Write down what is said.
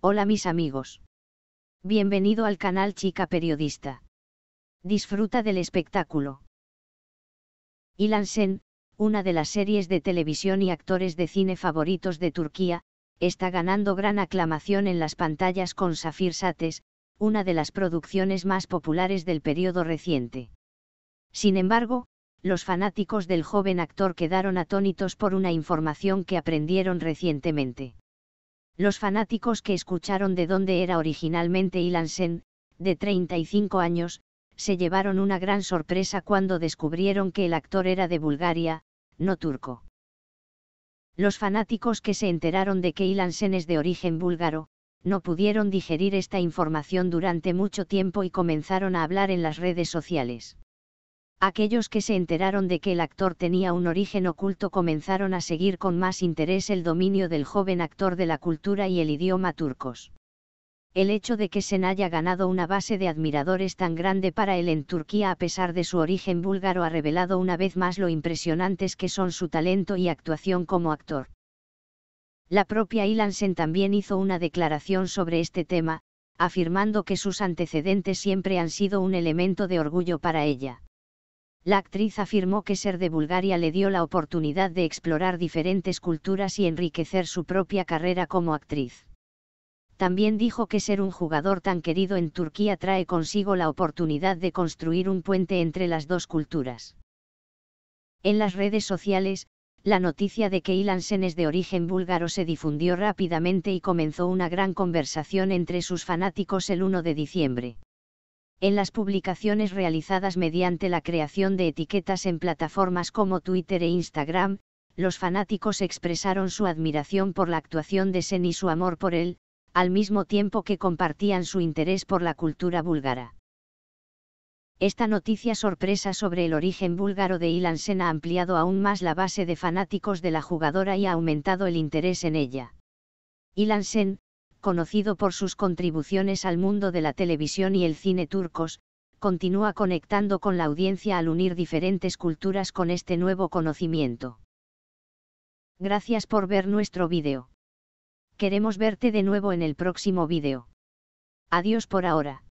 Hola mis amigos. Bienvenido al canal Chica Periodista. Disfruta del espectáculo. Ilan Sen, una de las series de televisión y actores de cine favoritos de Turquía, está ganando gran aclamación en las pantallas con Safir Sates, una de las producciones más populares del periodo reciente. Sin embargo, los fanáticos del joven actor quedaron atónitos por una información que aprendieron recientemente. Los fanáticos que escucharon de dónde era originalmente Ilan Sen, de 35 años, se llevaron una gran sorpresa cuando descubrieron que el actor era de Bulgaria, no turco. Los fanáticos que se enteraron de que Ilan Sen es de origen búlgaro, no pudieron digerir esta información durante mucho tiempo y comenzaron a hablar en las redes sociales aquellos que se enteraron de que el actor tenía un origen oculto comenzaron a seguir con más interés el dominio del joven actor de la cultura y el idioma turcos. El hecho de que Sen haya ganado una base de admiradores tan grande para él en Turquía a pesar de su origen búlgaro ha revelado una vez más lo impresionantes que son su talento y actuación como actor. La propia Ilan Sen también hizo una declaración sobre este tema, afirmando que sus antecedentes siempre han sido un elemento de orgullo para ella la actriz afirmó que ser de Bulgaria le dio la oportunidad de explorar diferentes culturas y enriquecer su propia carrera como actriz. También dijo que ser un jugador tan querido en Turquía trae consigo la oportunidad de construir un puente entre las dos culturas. En las redes sociales, la noticia de que Sen es de origen búlgaro se difundió rápidamente y comenzó una gran conversación entre sus fanáticos el 1 de diciembre en las publicaciones realizadas mediante la creación de etiquetas en plataformas como Twitter e Instagram, los fanáticos expresaron su admiración por la actuación de Sen y su amor por él, al mismo tiempo que compartían su interés por la cultura búlgara. Esta noticia sorpresa sobre el origen búlgaro de Ilan Sen ha ampliado aún más la base de fanáticos de la jugadora y ha aumentado el interés en ella. Ilan Sen, conocido por sus contribuciones al mundo de la televisión y el cine turcos, continúa conectando con la audiencia al unir diferentes culturas con este nuevo conocimiento. Gracias por ver nuestro vídeo. Queremos verte de nuevo en el próximo vídeo. Adiós por ahora.